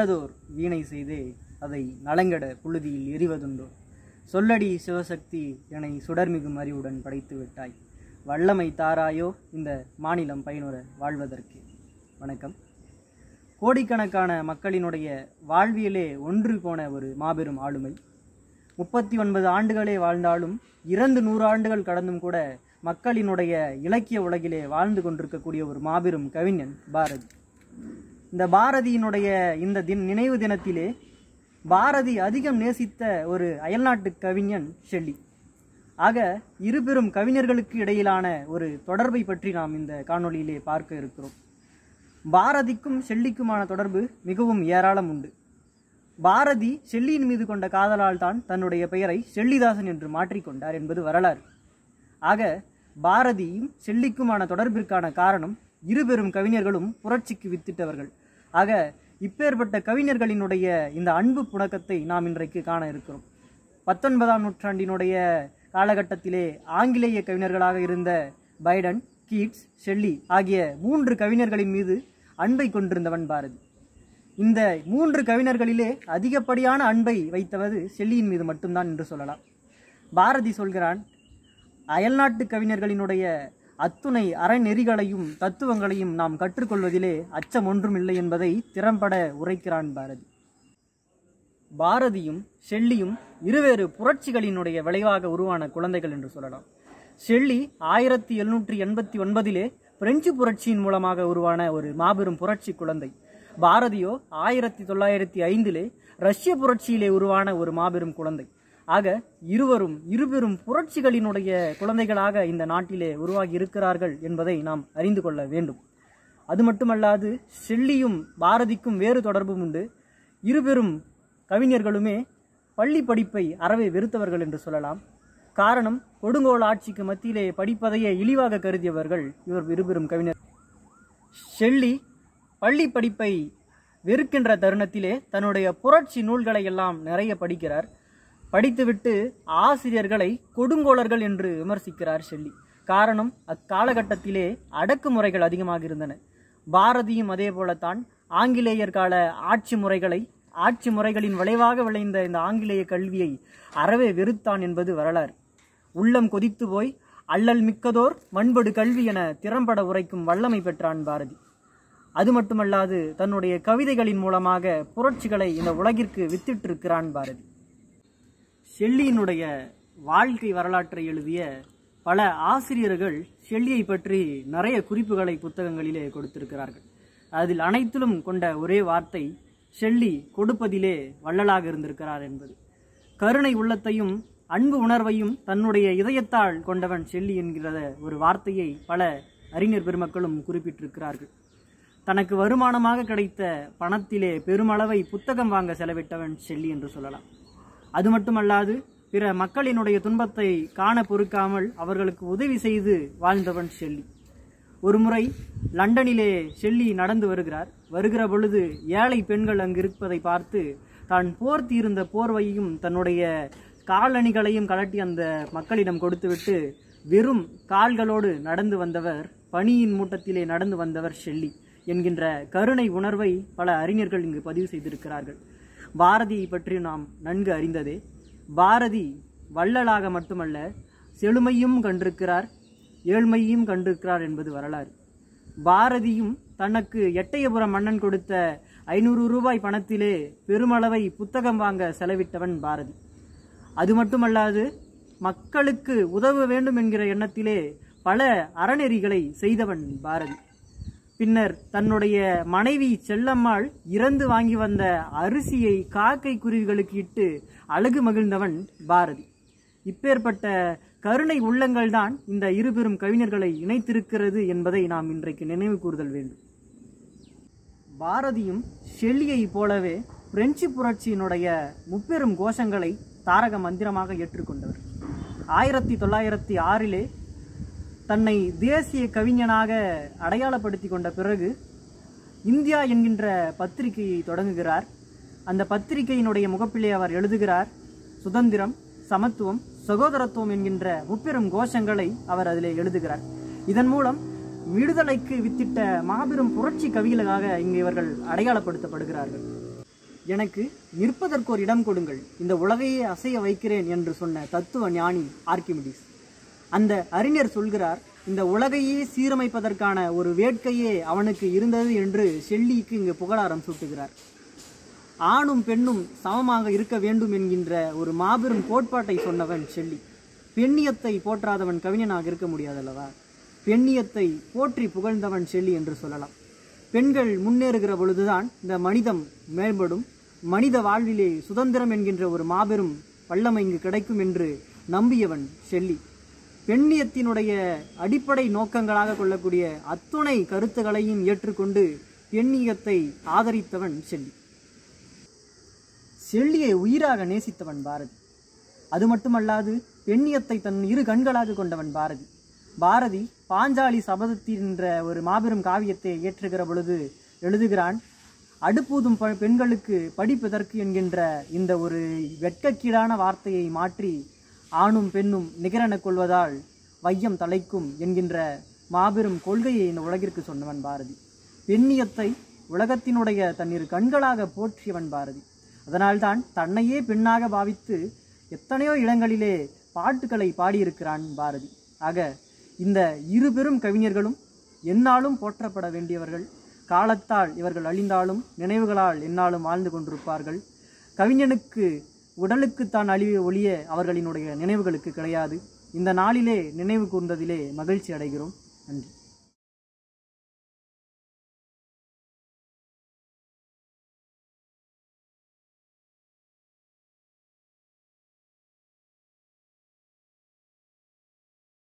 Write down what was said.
நல்லதோர் வீணை செய்தே அதை நலங்கட புழுதியில் எறிவதுண்டோ சொல்லடி சிவசக்தி என்னை சுடர்மிகும் அறிவுடன் படைத்து விட்டாய் வல்லமை தாராயோ இந்த மாநிலம் பயனுற வாழ்வதற்கு வணக்கம் கோடிக்கணக்கான மக்களினுடைய வாழ்வியலே ஒன்று போன ஒரு மாபெரும் ஆளுமை முப்பத்தி ஒன்பது ஆண்டுகளே வாழ்ந்தாலும் இரண்டு நூறு ஆண்டுகள் கடந்தும் கூட மக்களினுடைய இலக்கிய உலகிலே வாழ்ந்து கொண்டிருக்கக்கூடிய ஒரு மாபெரும் கவிஞன் பாரதி இந்த பாரதியினுடைய இந்த தின் நினைவு தினத்திலே பாரதி அதிகம் நேசித்த ஒரு அயல்நாட்டு கவிஞன் ஷெல்லி ஆக இருபெரும் கவிஞர்களுக்கு இடையிலான ஒரு தொடர்பை பற்றி நாம் இந்த காணொளியிலே பார்க்க இருக்கிறோம் பாரதிக்கும் ஷெல்லிக்குமான தொடர்பு மிகவும் ஏராளம் உண்டு பாரதி ஷெல்லியின் மீது கொண்ட காதலால் தான் தன்னுடைய பெயரை ஷெல்லிதாசன் என்று மாற்றிக்கொண்டார் என்பது வரலாறு ஆக பாரதியும் ஷெல்லிக்குமான தொடர்பிற்கான காரணம் இருபெரும் கவிஞர்களும் புரட்சிக்கு வித்திட்டவர்கள் ஆக இப்பேற்பட்ட கவிஞர்களினுடைய இந்த அன்பு புணக்கத்தை நாம் இன்றைக்கு காண இருக்கிறோம் பத்தொன்பதாம் நூற்றாண்டினுடைய காலகட்டத்திலே ஆங்கிலேய கவிஞர்களாக இருந்த பைடன் கீட்ஸ் ஷெல்லி ஆகிய மூன்று கவிஞர்களின் மீது அன்பை கொண்டிருந்தவன் பாரதி இந்த மூன்று கவிஞர்களிலே அதிகப்படியான அன்பை வைத்தவது ஷெல்லியின் மீது மட்டும்தான் என்று சொல்லலாம் பாரதி சொல்கிறான் அயல்நாட்டு கவிஞர்களினுடைய அத்துணை அறநெறிகளையும் தத்துவங்களையும் நாம் கற்றுக்கொள்வதிலே அச்சம் ஒன்றும் இல்லை என்பதை திறம்பட உரைக்கிறான் பாரதி பாரதியும் ஷெல்லியும் இருவேறு புரட்சிகளினுடைய விளைவாக உருவான குழந்தைகள் என்று சொல்லலாம் ஷெல்லி ஆயிரத்தி எழுநூற்றி எண்பத்தி ஒன்பதிலே பிரெஞ்சு புரட்சியின் மூலமாக உருவான ஒரு மாபெரும் புரட்சி குழந்தை பாரதியோ ஆயிரத்தி தொள்ளாயிரத்தி ஐந்திலே ரஷ்ய புரட்சியிலே உருவான ஒரு மாபெரும் குழந்தை ஆக இருவரும் இருபெரும் புரட்சிகளினுடைய குழந்தைகளாக இந்த நாட்டிலே உருவாகி இருக்கிறார்கள் என்பதை நாம் அறிந்து கொள்ள வேண்டும் அது மட்டுமல்லாது ஷெல்லியும் பாரதிக்கும் வேறு தொடர்பும் உண்டு இருபெரும் கவிஞர்களுமே பள்ளி படிப்பை அறவே வெறுத்தவர்கள் என்று சொல்லலாம் காரணம் கொடுங்கோல் ஆட்சிக்கு மத்தியிலே படிப்பதையே இழிவாக கருதியவர்கள் இவர் இருபெரும் கவிஞர் ஷெல்லி பள்ளி படிப்பை வெறுக்கின்ற தருணத்திலே தன்னுடைய புரட்சி நூல்களை எல்லாம் நிறைய படிக்கிறார் படித்துவிட்டு ஆசிரியர்களை கொடுங்கோளர்கள் என்று விமர்சிக்கிறார் ஷெல்லி காரணம் அக்காலகட்டத்திலே அடக்குமுறைகள் அதிகமாக இருந்தன பாரதியும் அதே போலத்தான் ஆங்கிலேயர் கால ஆட்சி முறைகளை ஆட்சி முறைகளின் விளைவாக விளைந்த இந்த ஆங்கிலேய கல்வியை அறவே வெறுத்தான் என்பது வரலாறு உள்ளம் கொதித்து போய் அல்லல் மிக்கதோர் மண்படு கல்வி என திறம்பட உரைக்கும் வல்லமை பெற்றான் பாரதி அது மட்டுமல்லாது தன்னுடைய கவிதைகளின் மூலமாக புரட்சிகளை இந்த உலகிற்கு வித்திட்டிருக்கிறான் பாரதி ஷெல்லியினுடைய வாழ்க்கை வரலாற்றை எழுதிய பல ஆசிரியர்கள் ஷெல்லியை பற்றி நிறைய குறிப்புகளை புத்தகங்களிலே கொடுத்திருக்கிறார்கள் அதில் அனைத்திலும் கொண்ட ஒரே வார்த்தை ஷெல்லி கொடுப்பதிலே வள்ளலாக இருந்திருக்கிறார் என்பது கருணை உள்ளத்தையும் அன்பு உணர்வையும் தன்னுடைய இதயத்தால் கொண்டவன் செல்லி என்கிற ஒரு வார்த்தையை பல அறிஞர் பெருமக்களும் குறிப்பிட்டிருக்கிறார்கள் தனக்கு வருமானமாக கிடைத்த பணத்திலே பெருமளவை புத்தகம் வாங்க செலவிட்டவன் செல்லி என்று சொல்லலாம் அது மட்டுமல்லாது பிற மக்களினுடைய துன்பத்தை காண பொறுக்காமல் அவர்களுக்கு உதவி செய்து வாழ்ந்தவன் ஷெல்லி ஒருமுறை லண்டனிலே ஷெல்லி நடந்து வருகிறார் வருகிற பொழுது ஏழை பெண்கள் அங்கு இருப்பதை பார்த்து தான் போர்த்தியிருந்த போர்வையும் தன்னுடைய காலணிகளையும் கலட்டி அந்த மக்களிடம் கொடுத்துவிட்டு வெறும் கால்களோடு நடந்து வந்தவர் பணியின் மூட்டத்திலே நடந்து வந்தவர் ஷெல்லி என்கின்ற கருணை உணர்வை பல அறிஞர்கள் இங்கு பதிவு செய்திருக்கிறார்கள் பாரதியை பற்றி நாம் நன்கு அறிந்ததே பாரதி வள்ளலாக மட்டுமல்ல செழுமையும் கண்டிருக்கிறார் ஏழ்மையும் கண்டிருக்கிறார் என்பது வரலாறு பாரதியும் தனக்கு எட்டையபுரம் மன்னன் கொடுத்த ஐநூறு ரூபாய் பணத்திலே பெருமளவை புத்தகம் வாங்க செலவிட்டவன் பாரதி அது மட்டுமல்லாது மக்களுக்கு உதவ வேண்டும் என்கிற எண்ணத்திலே பல அறநெறிகளை செய்தவன் பாரதி பின்னர் தன்னுடைய மனைவி செல்லம்மாள் இறந்து வாங்கி வந்த அரிசியை காக்கை குருவிகளுக்கு இட்டு அழகு மகிழ்ந்தவன் பாரதி இப்பேற்பட்ட கருணை உள்ளங்கள் தான் இந்த இருபெரும் கவிஞர்களை இணைத்திருக்கிறது என்பதை நாம் இன்றைக்கு நினைவு கூறுதல் வேண்டும் பாரதியும் ஷெல்லியை போலவே பிரெஞ்சு புரட்சியினுடைய முப்பெரும் கோஷங்களை தாரக மந்திரமாக ஏற்றுக்கொண்டவர் ஆயிரத்தி தொள்ளாயிரத்தி ஆறிலே தன்னை தேசிய கவிஞனாக அடையாளப்படுத்தி கொண்ட பிறகு இந்தியா என்கின்ற பத்திரிகையை தொடங்குகிறார் அந்த பத்திரிகையினுடைய முகப்பிலே அவர் எழுதுகிறார் சுதந்திரம் சமத்துவம் சகோதரத்துவம் என்கின்ற முப்பெரும் கோஷங்களை அவர் அதில் எழுதுகிறார் இதன் மூலம் விடுதலைக்கு வித்திட்ட மாபெரும் புரட்சி கவிகளாக இங்கு இவர்கள் அடையாளப்படுத்தப்படுகிறார்கள் எனக்கு நிற்பதற்கு ஒரு இடம் கொடுங்கள் இந்த உலகையே அசைய வைக்கிறேன் என்று சொன்ன தத்துவ ஞானி ஆர்கிமிடிஸ் அந்த அறிஞர் சொல்கிறார் இந்த உலகையே சீரமைப்பதற்கான ஒரு வேட்கையே அவனுக்கு இருந்தது என்று ஷெல்லிக்கு இங்கு புகழாரம் சூட்டுகிறார் ஆணும் பெண்ணும் சமமாக இருக்க வேண்டும் என்கின்ற ஒரு மாபெரும் கோட்பாட்டை சொன்னவன் ஷெல்லி பெண்ணியத்தை போற்றாதவன் கவிஞனாக இருக்க முடியாதல்லவா பெண்ணியத்தை போற்றி புகழ்ந்தவன் ஷெல்லி என்று சொல்லலாம் பெண்கள் முன்னேறுகிற பொழுதுதான் இந்த மனிதம் மேம்படும் மனித வாழ்விலே சுதந்திரம் என்கின்ற ஒரு மாபெரும் வல்லமை இங்கு கிடைக்கும் என்று நம்பியவன் ஷெல்லி பெண்ணியத்தினுடைய அடிப்படை நோக்கங்களாக கொள்ளக்கூடிய அத்துணை கருத்துகளையும் ஏற்றுக்கொண்டு பெண்ணியத்தை ஆதரித்தவன் செல்லி செல்லியை உயிராக நேசித்தவன் பாரதி அது மட்டுமல்லாது பெண்ணியத்தை தன் இரு கண்களாக கொண்டவன் பாரதி பாரதி பாஞ்சாலி சபதத்தின்ற ஒரு மாபெரும் காவியத்தை ஏற்றுகிற பொழுது எழுதுகிறான் அடுப்பூதும் பெண்களுக்கு படிப்பதற்கு என்கின்ற இந்த ஒரு வெட்கக்கீடான வார்த்தையை மாற்றி ஆணும் பெண்ணும் நிகரெனக் கொள்வதால் வையம் தலைக்கும் என்கின்ற மாபெரும் கொள்கையை இந்த உலகிற்கு சொன்னவன் பாரதி பெண்ணியத்தை உலகத்தினுடைய தண்ணீர் கண்களாக போற்றியவன் பாரதி அதனால்தான் தன்னையே பெண்ணாக பாவித்து எத்தனையோ இடங்களிலே பாட்டுகளை பாடியிருக்கிறான் பாரதி ஆக இந்த இரு பெரும் கவிஞர்களும் என்னாலும் போற்றப்பட வேண்டியவர்கள் காலத்தால் இவர்கள் அழிந்தாலும் நினைவுகளால் என்னாலும் வாழ்ந்து கொண்டிருப்பார்கள் கவிஞனுக்கு உடலுக்கு தான் அழிவு ஒழிய அவர்களினுடைய நினைவுகளுக்கு கிடையாது இந்த நாளிலே நினைவு கூர்ந்ததிலே மகிழ்ச்சி அடைகிறோம் நன்றி